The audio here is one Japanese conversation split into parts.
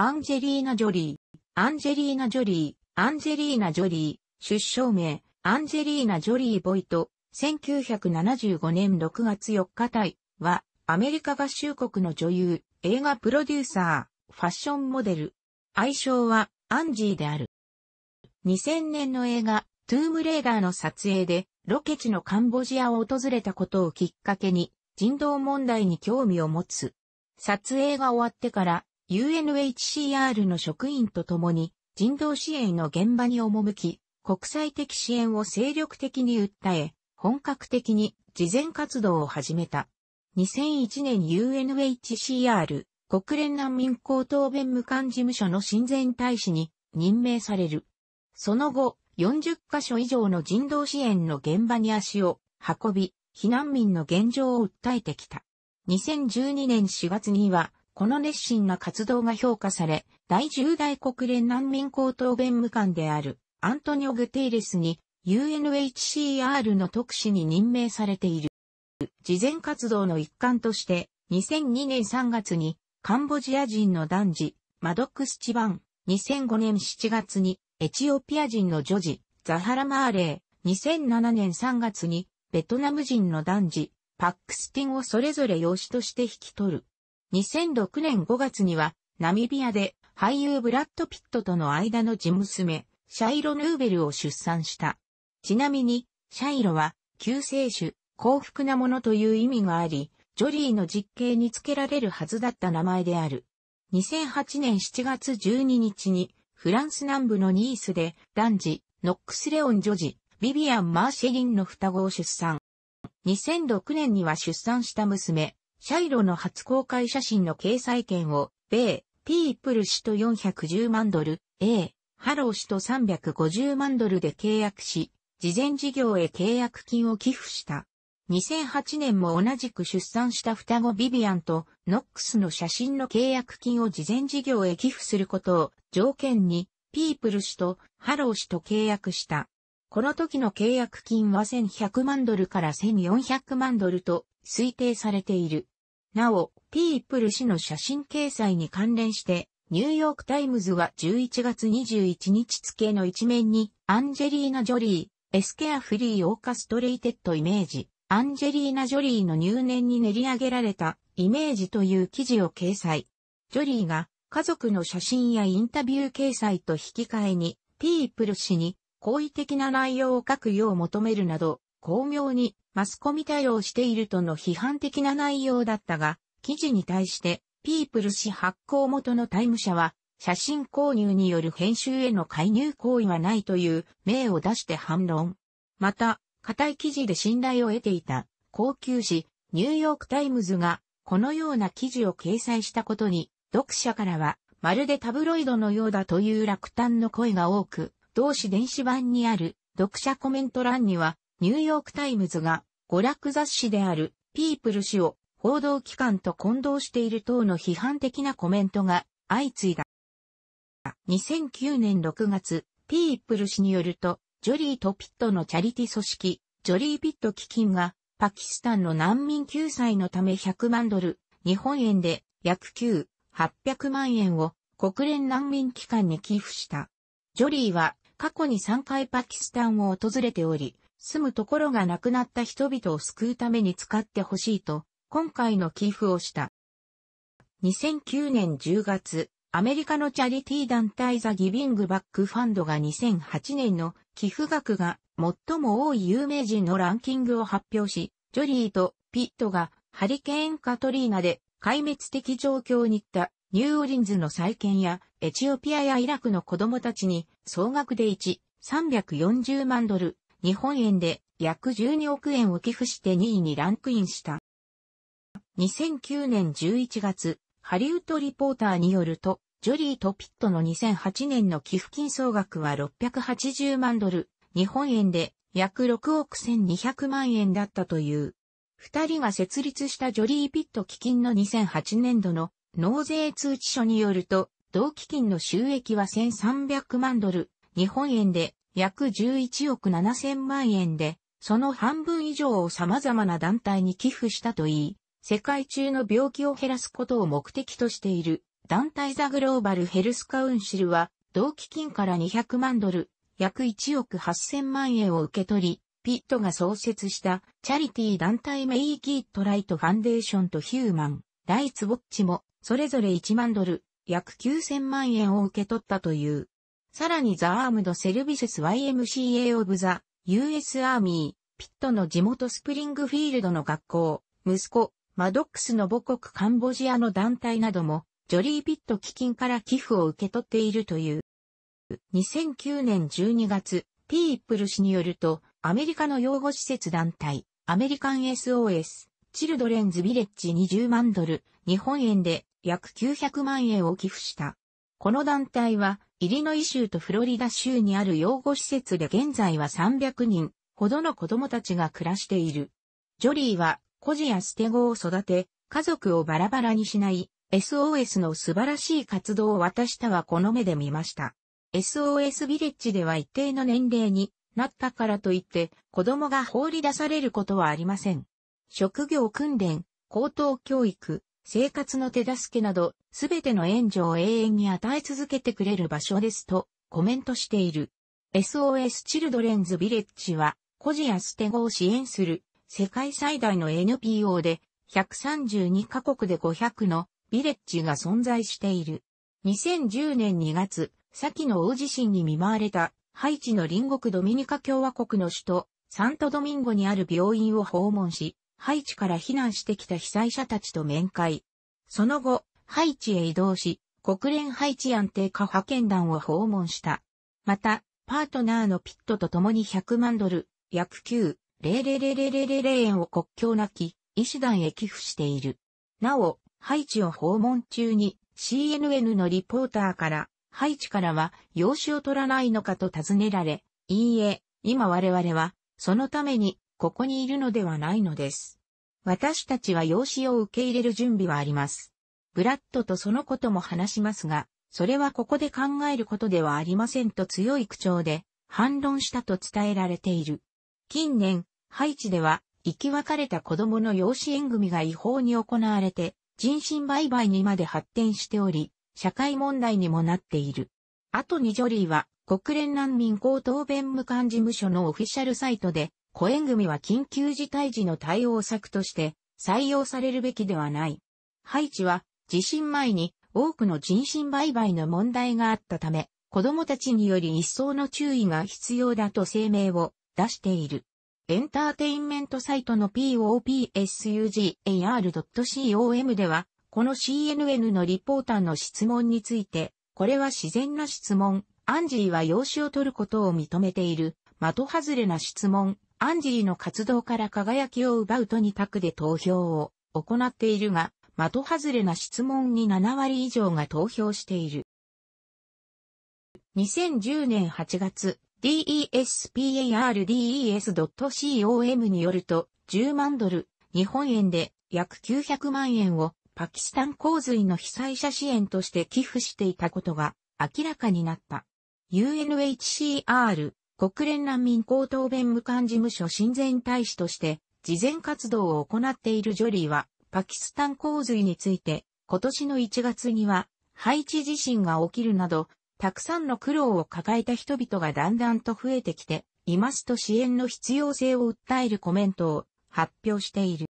アンジェリーナ・ジョリー、アンジェリーナ・ジョリー、アンジェリーナ・ジョリー、出生名、アンジェリーナ・ジョリー・ボイト、1975年6月4日対は、アメリカ合衆国の女優、映画プロデューサー、ファッションモデル。愛称は、アンジーである。2000年の映画、トゥームレーダーの撮影で、ロケ地のカンボジアを訪れたことをきっかけに、人道問題に興味を持つ。撮影が終わってから、UNHCR の職員と共に人道支援の現場に赴き、国際的支援を精力的に訴え、本格的に事前活動を始めた。2001年 UNHCR 国連難民高等弁務官事務所の親善大使に任命される。その後、40カ所以上の人道支援の現場に足を運び、避難民の現状を訴えてきた。2012年4月にはこの熱心な活動が評価され、第10代国連難民高等弁務官であるアントニオ・グテイレスに UNHCR の特使に任命されている。事前活動の一環として、2002年3月にカンボジア人の男児、マドックス・チバン、2005年7月にエチオピア人の女児、ザハラ・マーレー、2007年3月にベトナム人の男児、パックスティンをそれぞれ養子として引き取る。2006年5月には、ナミビアで俳優ブラッド・ピットとの間の地娘、シャイロ・ヌーベルを出産した。ちなみに、シャイロは、救世主、幸福なものという意味があり、ジョリーの実刑につけられるはずだった名前である。2008年7月12日に、フランス南部のニースで、男児、ノックス・レオン女児、ビビアン・マーシェリンの双子を出産。2006年には出産した娘、シャイロの初公開写真の掲載権を、米、ピープル氏と410万ドル、A、ハロー氏と350万ドルで契約し、事前事業へ契約金を寄付した。2008年も同じく出産した双子ビビアンとノックスの写真の契約金を事前事業へ寄付することを条件に、ピープル氏とハロー氏と契約した。この時の契約金は1100万ドルから1400万ドルと推定されている。なお、ピープル氏の写真掲載に関連して、ニューヨークタイムズは11月21日付の一面に、アンジェリーナ・ジョリー、エスケア・フリー・オーカストレイテッド・イメージ、アンジェリーナ・ジョリーの入念に練り上げられたイメージという記事を掲載。ジョリーが家族の写真やインタビュー掲載と引き換えに、ピープル氏に好意的な内容を書くよう求めるなど、巧妙にマスコミ対応しているとの批判的な内容だったが、記事に対して、ピープル氏発行元のタイム社は、写真購入による編集への介入行為はないという名を出して反論。また、固い記事で信頼を得ていた高級紙ニューヨークタイムズがこのような記事を掲載したことに読者からはまるでタブロイドのようだという落胆の声が多く同紙電子版にある読者コメント欄には、ニューヨークタイムズが娯楽雑誌であるピープル氏を報道機関と混同している等の批判的なコメントが相次いだ。2009年6月、ピープル氏によると、ジョリーとピットのチャリティ組織、ジョリーピット基金が、パキスタンの難民救済のため100万ドル、日本円で約9、800万円を国連難民機関に寄付した。ジョリーは過去に3回パキスタンを訪れており、住むところがなくなった人々を救うために使ってほしいと、今回の寄付をした。2009年10月、アメリカのチャリティー団体ザ・ギビング・バック・ファンドが2008年の寄付額が最も多い有名人のランキングを発表し、ジョリーとピットがハリケーン・カトリーナで壊滅的状況に行ったニューオリンズの再建やエチオピアやイラクの子供たちに総額で1、340万ドル、日本円で約12億円を寄付して2位にランクインした。2009年11月、ハリウッドリポーターによると、ジョリーとピットの2008年の寄付金総額は680万ドル、日本円で約6億1200万円だったという。二人が設立したジョリー・ピット基金の2008年度の納税通知書によると、同基金の収益は1300万ドル、日本円で約11億7000万円で、その半分以上を様々な団体に寄付したといい、世界中の病気を減らすことを目的としている団体ザグローバルヘルスカウンシルは、同基金から200万ドル、約1億8000万円を受け取り、ピットが創設したチャリティー団体メイキットライトファンデーションとヒューマン、ライツウォッチも、それぞれ1万ドル、約9000万円を受け取ったという。さらにザ・アームド・セルビセス YMCA オブザ・ US アーミー、ピットの地元スプリングフィールドの学校、息子、マドックスの母国カンボジアの団体なども、ジョリー・ピット基金から寄付を受け取っているという。2009年12月、ピープル氏によると、アメリカの養護施設団体、アメリカン SOS、チルドレンズ・ビレッジ20万ドル、日本円で約900万円を寄付した。この団体は、イリノイ州とフロリダ州にある養護施設で現在は300人ほどの子供たちが暮らしている。ジョリーは、孤児や捨て子を育て、家族をバラバラにしない SOS の素晴らしい活動を私たはこの目で見ました。SOS ビレッジでは一定の年齢になったからといって子供が放り出されることはありません。職業訓練、高等教育、生活の手助けなど、すべての援助を永遠に与え続けてくれる場所ですと、コメントしている。SOS チルドレンズビレッジは、孤児や捨て子を支援する、世界最大の NPO で、132カ国で500のビレッジが存在している。2010年2月、先の大地震に見舞われた、ハイチの隣国ドミニカ共和国の首都、サントドミンゴにある病院を訪問し、ハイチから避難してきた被災者たちと面会。その後、ハイチへ移動し、国連ハイチ安定化派遣団を訪問した。また、パートナーのピットと共に100万ドル、約9,000,000円を国境なき医師団へ寄付している。なお、ハイチを訪問中に CNN のリポーターから、ハイチからは養子を取らないのかと尋ねられ、いいえ、今我々は、そのためにここにいるのではないのです。私たちは養子を受け入れる準備はあります。ブラッドとそのことも話しますが、それはここで考えることではありませんと強い口調で反論したと伝えられている。近年、ハイチでは生き別れた子供の養子縁組が違法に行われて人身売買にまで発展しており、社会問題にもなっている。あとにジョリーは国連難民高等弁務官事務所のオフィシャルサイトでコエン組は緊急事態時の対応策として採用されるべきではない。ハイチは地震前に多くの人身売買の問題があったため、子供たちにより一層の注意が必要だと声明を出している。エンターテインメントサイトの popsugar.com では、この CNN のリポーターの質問について、これは自然な質問、アンジーは養子を取ることを認めている、的外れな質問、アンジリの活動から輝きを奪うと2択で投票を行っているが、的外れな質問に7割以上が投票している。2010年8月、DESPARDES.com によると、10万ドル、日本円で約900万円をパキスタン洪水の被災者支援として寄付していたことが明らかになった。UNHCR 国連難民高等弁務官事務所親善大使として、事前活動を行っているジョリーは、パキスタン洪水について、今年の1月には、ハイチ地震が起きるなど、たくさんの苦労を抱えた人々がだんだんと増えてきて、いますと支援の必要性を訴えるコメントを発表している。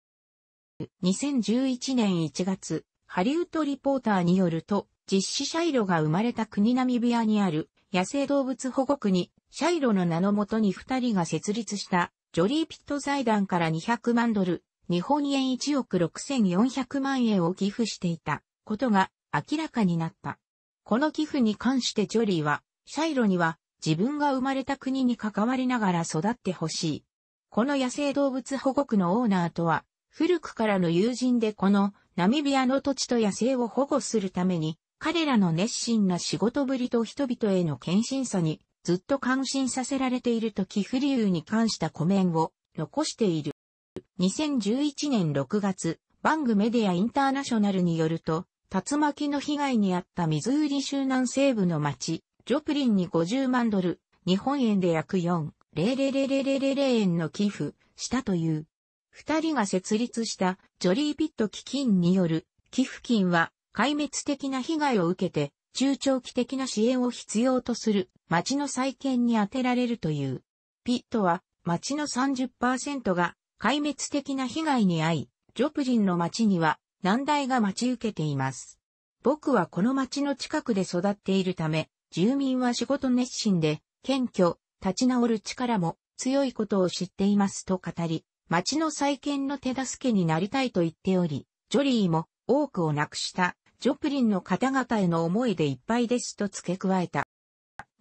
2011年1月、ハリウッドリポーターによると、実施者色が生まれた国ナミビアにある野生動物保護区に、シャイロの名のもとに二人が設立した、ジョリー・ピット財団から200万ドル、日本円1億6400万円を寄付していたことが明らかになった。この寄付に関してジョリーは、シャイロには自分が生まれた国に関わりながら育ってほしい。この野生動物保護区のオーナーとは、古くからの友人でこのナミビアの土地と野生を保護するために彼らの熱心な仕事ぶりと人々への献身さに、ずっと感心させられていると寄付理由に関したコメンを残している。2011年6月、バングメディアインターナショナルによると、竜巻の被害に遭ったミズーリ州南西部の町、ジョプリンに50万ドル、日本円で約4、0 0 0円の寄付したという。二人が設立したジョリーピット基金による寄付金は壊滅的な被害を受けて、中長期的な支援を必要とする町の再建に充てられるという。ピットは町の30%が壊滅的な被害に遭い、ジョプリンの町には難題が待ち受けています。僕はこの町の近くで育っているため、住民は仕事熱心で、謙虚、立ち直る力も強いことを知っていますと語り、町の再建の手助けになりたいと言っており、ジョリーも多くを亡くしたジョプリンの方々への思いでいっぱいですと付け加えた。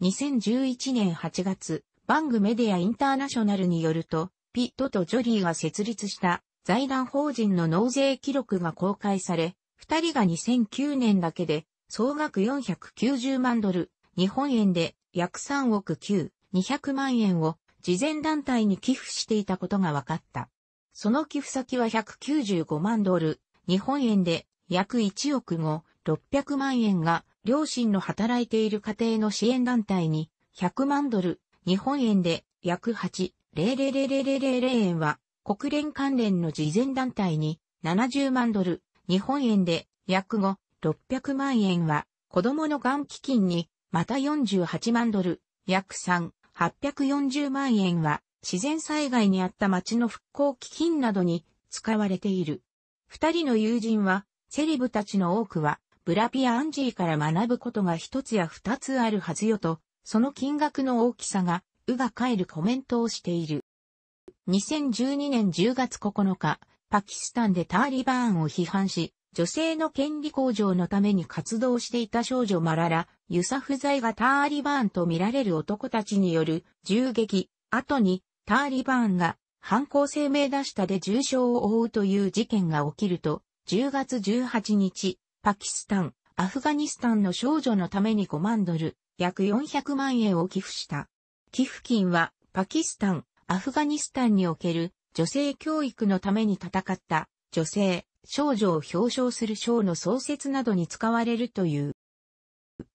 2011年8月、バングメディアインターナショナルによると、ピットとジョリーが設立した財団法人の納税記録が公開され、二人が2009年だけで総額490万ドル、日本円で約3億9、200万円を事前団体に寄付していたことが分かった。その寄付先は195万ドル、日本円で約1億5、600万円が、両親の働いている家庭の支援団体に、100万ドル、日本円で約8、0 0 0 0 0 0円は、国連関連の慈善団体に、70万ドル、日本円で約5、600万円は、子供のがん基金に、また48万ドル、約3、840万円は、自然災害にあった町の復興基金などに使われている。二人の友人は、セレブたちの多くは、ブラピア・アンジーから学ぶことが一つや二つあるはずよと、その金額の大きさが、うが返るコメントをしている。2012年10月9日、パキスタンでタリバーンを批判し、女性の権利向上のために活動していた少女マララ、ユサフザイがターリバーンと見られる男たちによる銃撃、後にターリバーンが犯行声明出したで重傷を負うという事件が起きると、10月18日、パキスタン、アフガニスタンの少女のために5万ドル、約400万円を寄付した。寄付金は、パキスタン、アフガニスタンにおける女性教育のために戦った女性、少女を表彰する賞の創設などに使われるという。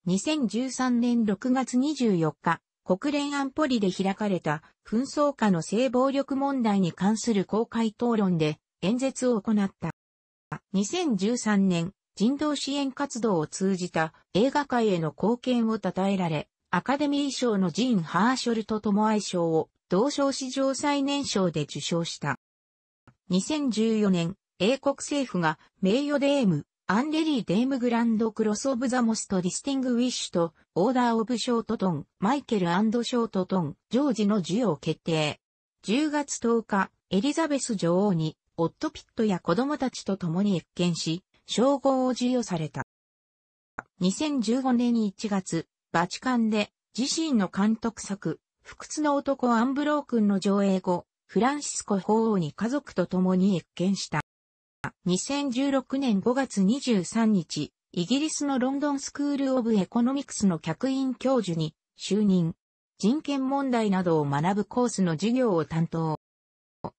2013年6月24日、国連安保理で開かれた紛争下の性暴力問題に関する公開討論で演説を行った。2013年、人道支援活動を通じた映画界への貢献を称えられ、アカデミー賞のジーン・ハーショルと共愛賞を同賞史上最年少で受賞した。2014年、英国政府が名誉デーム、アンレリー・デーム・グランド・クロス・オブ・ザ・モスト・ディスティング・ウィッシュと、オーダー・オブ・ショートトン、マイケル・ショートトン、ジョージの授与を決定。10月10日、エリザベス女王にオット・ピットや子供たちと共に一見し、称号を授与された。2015年1月、バチカンで自身の監督作、不屈の男アンブロー君の上映後、フランシスコ法王に家族と共に一見した。2016年5月23日、イギリスのロンドンスクール・オブ・エコノミクスの客員教授に就任。人権問題などを学ぶコースの授業を担当。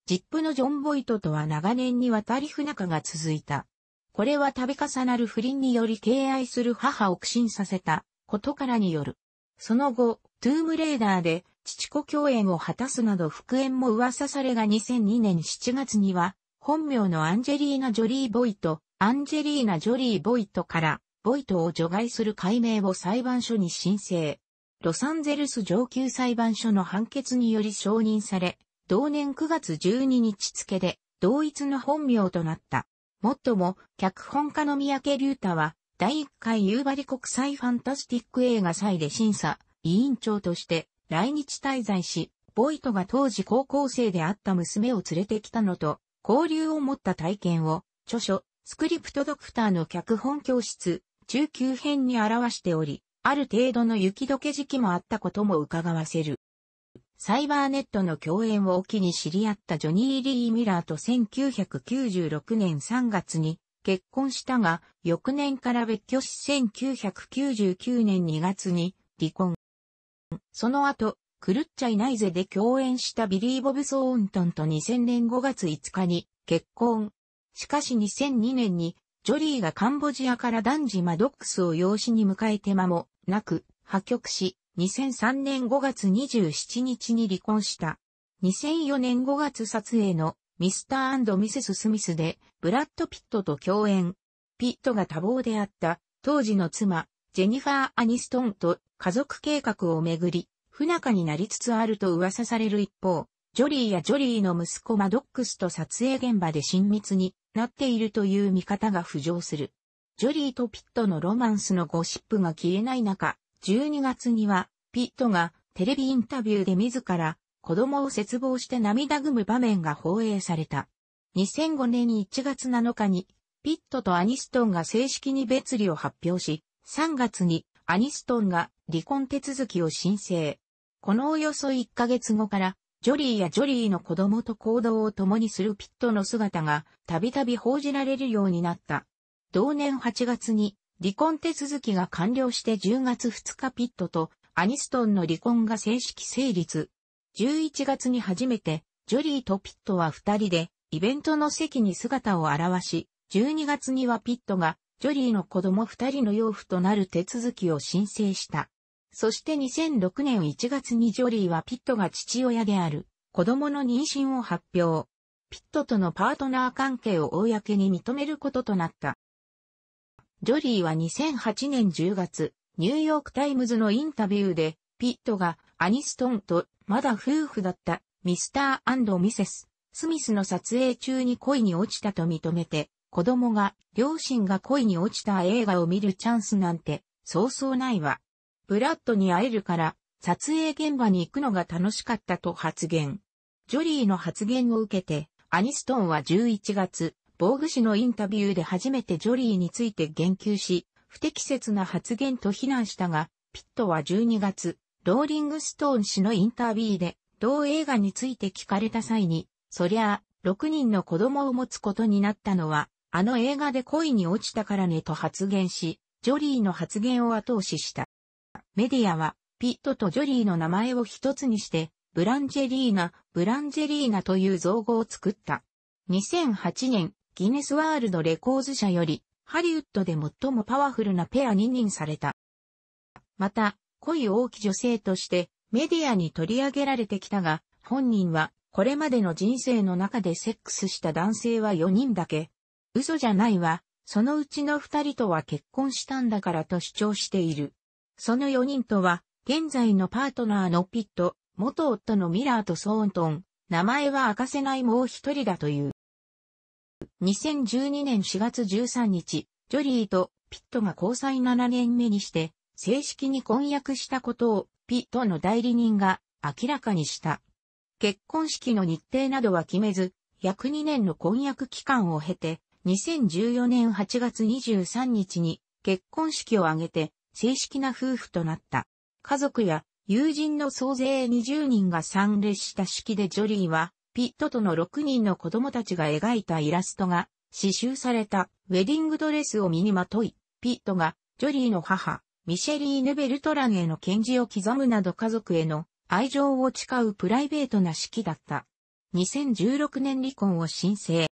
ジップのジョン・ボイトとは長年にわたり不仲が続いた。これは度重なる不倫により敬愛する母を苦心させたことからによる。その後、トゥームレーダーで父子共演を果たすなど復縁も噂されが2002年7月には、本名のアンジェリーナ・ジョリー・ボイト、アンジェリーナ・ジョリー・ボイトから、ボイトを除外する解明を裁判所に申請。ロサンゼルス上級裁判所の判決により承認され、同年9月12日付で、同一の本名となった。もっとも、脚本家の三宅隆太は、第1回夕張国際ファンタスティック映画祭で審査、委員長として来日滞在し、ボイトが当時高校生であった娘を連れてきたのと、交流を持った体験を、著書、スクリプトドクターの脚本教室、中級編に表しており、ある程度の雪解け時期もあったことも伺わせる。サイバーネットの共演を機に知り合ったジョニー・リー・ミラーと1996年3月に結婚したが、翌年から別居し1999年2月に離婚。その後、狂っちゃいないぜで共演したビリー・ボブ・ソーントンと2000年5月5日に結婚。しかし2002年にジョリーがカンボジアから男児マドックスを養子に迎えて間もなく破局し、2003年5月27日に離婚した。2004年5月撮影のミスターミセス・スミスでブラッド・ピットと共演。ピットが多忙であった当時の妻、ジェニファー・アニストンと家族計画をめぐり、不仲になりつつあると噂される一方、ジョリーやジョリーの息子マドックスと撮影現場で親密になっているという見方が浮上する。ジョリーとピットのロマンスのゴシップが消えない中、12月には、ピットがテレビインタビューで自ら子供を絶望して涙ぐむ場面が放映された。2005年1月7日に、ピットとアニストンが正式に別離を発表し、3月にアニストンが離婚手続きを申請。このおよそ1ヶ月後から、ジョリーやジョリーの子供と行動を共にするピットの姿がたびたび報じられるようになった。同年8月に離婚手続きが完了して10月2日ピットとアニストンの離婚が正式成立。11月に初めてジョリーとピットは二人でイベントの席に姿を現し、12月にはピットがジョリーの子供二人の養父となる手続きを申請した。そして2006年1月にジョリーはピットが父親である子供の妊娠を発表。ピットとのパートナー関係を公に認めることとなった。ジョリーは2008年10月、ニューヨークタイムズのインタビューで、ピットがアニストンとまだ夫婦だったミスターミセス・スミスの撮影中に恋に落ちたと認めて、子供が両親が恋に落ちた映画を見るチャンスなんてそうそうないわ。ブラッドに会えるから撮影現場に行くのが楽しかったと発言。ジョリーの発言を受けて、アニストンは11月、防具氏のインタビューで初めてジョリーについて言及し、不適切な発言と非難したが、ピットは12月、ローリングストーン氏のインタビューで、同映画について聞かれた際に、そりゃあ、6人の子供を持つことになったのは、あの映画で恋に落ちたからねと発言し、ジョリーの発言を後押しした。メディアは、ピットとジョリーの名前を一つにして、ブランジェリーナ、ブランジェリーナという造語を作った。2008年、ギネスワールドレコーズ社より、ハリウッドで最もパワフルなペアに認された。また、恋多き女性としてメディアに取り上げられてきたが、本人はこれまでの人生の中でセックスした男性は4人だけ。嘘じゃないわ、そのうちの2人とは結婚したんだからと主張している。その4人とは、現在のパートナーのピット、元夫のミラーとソーントン、名前は明かせないもう一人だという。2012年4月13日、ジョリーとピットが交際7年目にして、正式に婚約したことをピットの代理人が明らかにした。結婚式の日程などは決めず、約2年の婚約期間を経て、2014年8月23日に結婚式を挙げて正式な夫婦となった。家族や友人の総勢20人が参列した式でジョリーはピットとの6人の子供たちが描いたイラストが刺繍されたウェディングドレスを身にまとい、ピットがジョリーの母、ミシェリーヌ・ベルトランへの献辞を刻むなど家族への愛情を誓うプライベートな式だった。2016年離婚を申請。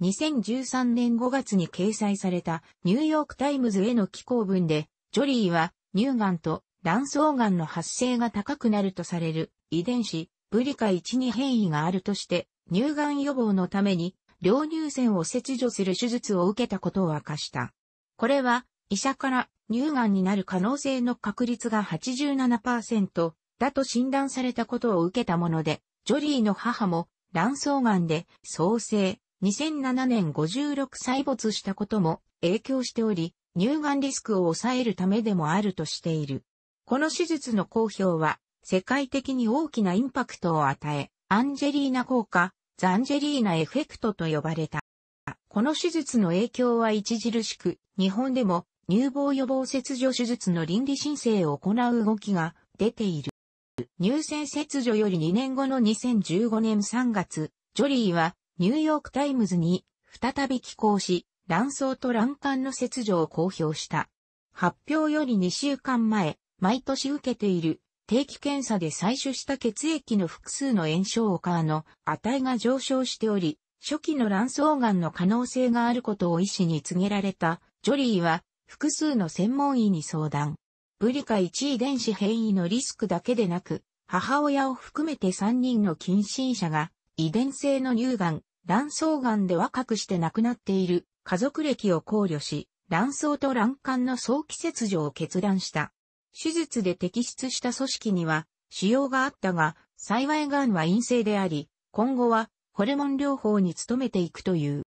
2013年5月に掲載されたニューヨークタイムズへの寄稿文で、ジョリーは乳がんと卵巣がんの発生が高くなるとされる遺伝子ブリカ1に変異があるとして、乳がん予防のために、両乳腺を切除する手術を受けたことを明かした。これは、医者から乳がんになる可能性の確率が87%だと診断されたことを受けたもので、ジョリーの母も卵巣がんで創生2007年56歳没したことも影響しており、乳がんリスクを抑えるためでもあるとしている。この手術の公表は世界的に大きなインパクトを与え、アンジェリーナ効果、ザンジェリーナエフェクトと呼ばれた。この手術の影響は著しく、日本でも乳房予防切除手術の倫理申請を行う動きが出ている。乳腺切除より2年後の2015年3月、ジョリーはニューヨークタイムズに再び寄稿し、卵巣と卵管の切除を公表した。発表より2週間前、毎年受けている定期検査で採取した血液の複数の炎症を化の値が上昇しており、初期の卵巣がんの可能性があることを医師に告げられた、ジョリーは複数の専門医に相談。ブリカ1遺伝子変異のリスクだけでなく、母親を含めて3人の近親者が遺伝性の乳がん、卵巣がんで若くして亡くなっている家族歴を考慮し、卵巣と卵管の早期切除を決断した。手術で摘出した組織には腫瘍があったが、幸いんは陰性であり、今後はホルモン療法に努めていくという。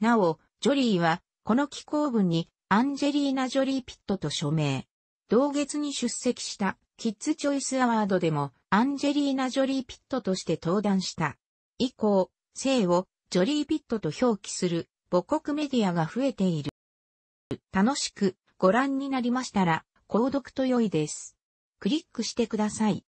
なお、ジョリーは、この機構文にアンジェリーナ・ジョリー・ピットと署名。同月に出席したキッズ・チョイス・アワードでもアンジェリーナ・ジョリー・ピットとして登壇した。以降、姓をジョリー・ピットと表記する母国メディアが増えている。楽しくご覧になりましたら、購読と良いです。クリックしてください。